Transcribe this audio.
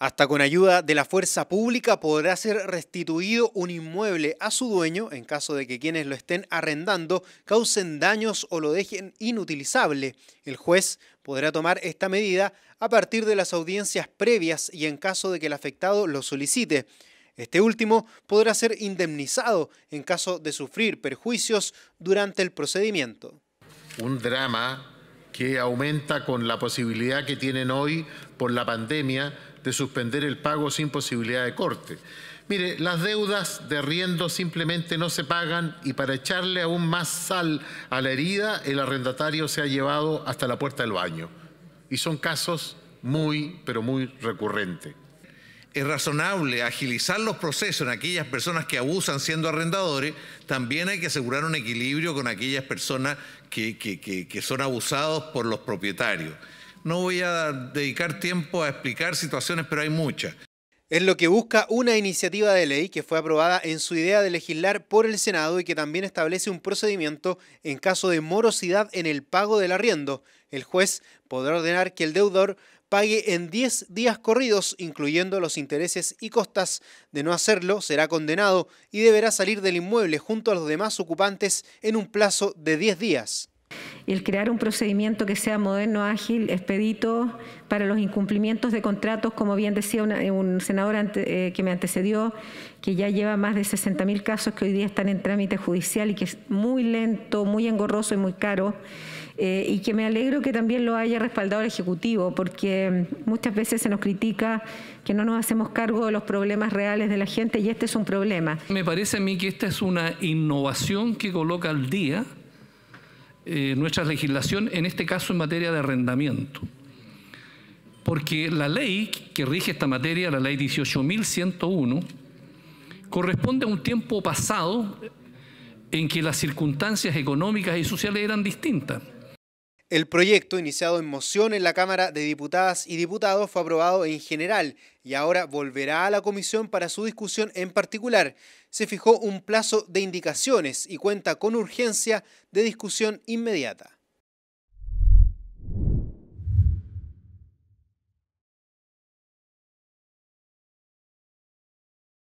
Hasta con ayuda de la fuerza pública podrá ser restituido un inmueble a su dueño en caso de que quienes lo estén arrendando causen daños o lo dejen inutilizable. El juez podrá tomar esta medida a partir de las audiencias previas y en caso de que el afectado lo solicite. Este último podrá ser indemnizado en caso de sufrir perjuicios durante el procedimiento. Un drama que aumenta con la posibilidad que tienen hoy por la pandemia de suspender el pago sin posibilidad de corte. Mire, las deudas de arriendo simplemente no se pagan y para echarle aún más sal a la herida, el arrendatario se ha llevado hasta la puerta del baño. Y son casos muy, pero muy recurrentes es razonable agilizar los procesos en aquellas personas que abusan siendo arrendadores, también hay que asegurar un equilibrio con aquellas personas que, que, son abusados por los propietarios. No voy a dedicar tiempo a explicar situaciones, pero hay muchas. Es lo que busca una iniciativa de ley que fue aprobada en su idea de legislar por el Senado y que también establece un procedimiento en caso de morosidad en el pago del arriendo. El juez podrá ordenar que el deudor pague en 10 días corridos, incluyendo los intereses y costas. De no hacerlo, será condenado y deberá salir del inmueble junto a los demás ocupantes en un plazo de 10 días el crear un procedimiento que sea moderno, ágil, expedito para los incumplimientos de contratos, como bien decía una, eh, un senador eh, que me antecedió, que ya lleva más de 60.000 casos que hoy día están en trámite judicial y que es muy lento, muy engorroso y muy caro. Eh, y que me alegro que también lo haya respaldado el Ejecutivo, porque mm, muchas veces se nos critica que no nos hacemos cargo de los problemas reales de la gente y este es un problema. Me parece a mí que esta es una innovación que coloca al día eh, nuestra legislación, en este caso en materia de arrendamiento. Porque la ley que rige esta materia, la ley 18.101, corresponde a un tiempo pasado en que las circunstancias económicas y sociales eran distintas. El proyecto, iniciado en moción en la Cámara de Diputadas y Diputados, fue aprobado en general y ahora volverá a la Comisión para su discusión en particular. Se fijó un plazo de indicaciones y cuenta con urgencia de discusión inmediata.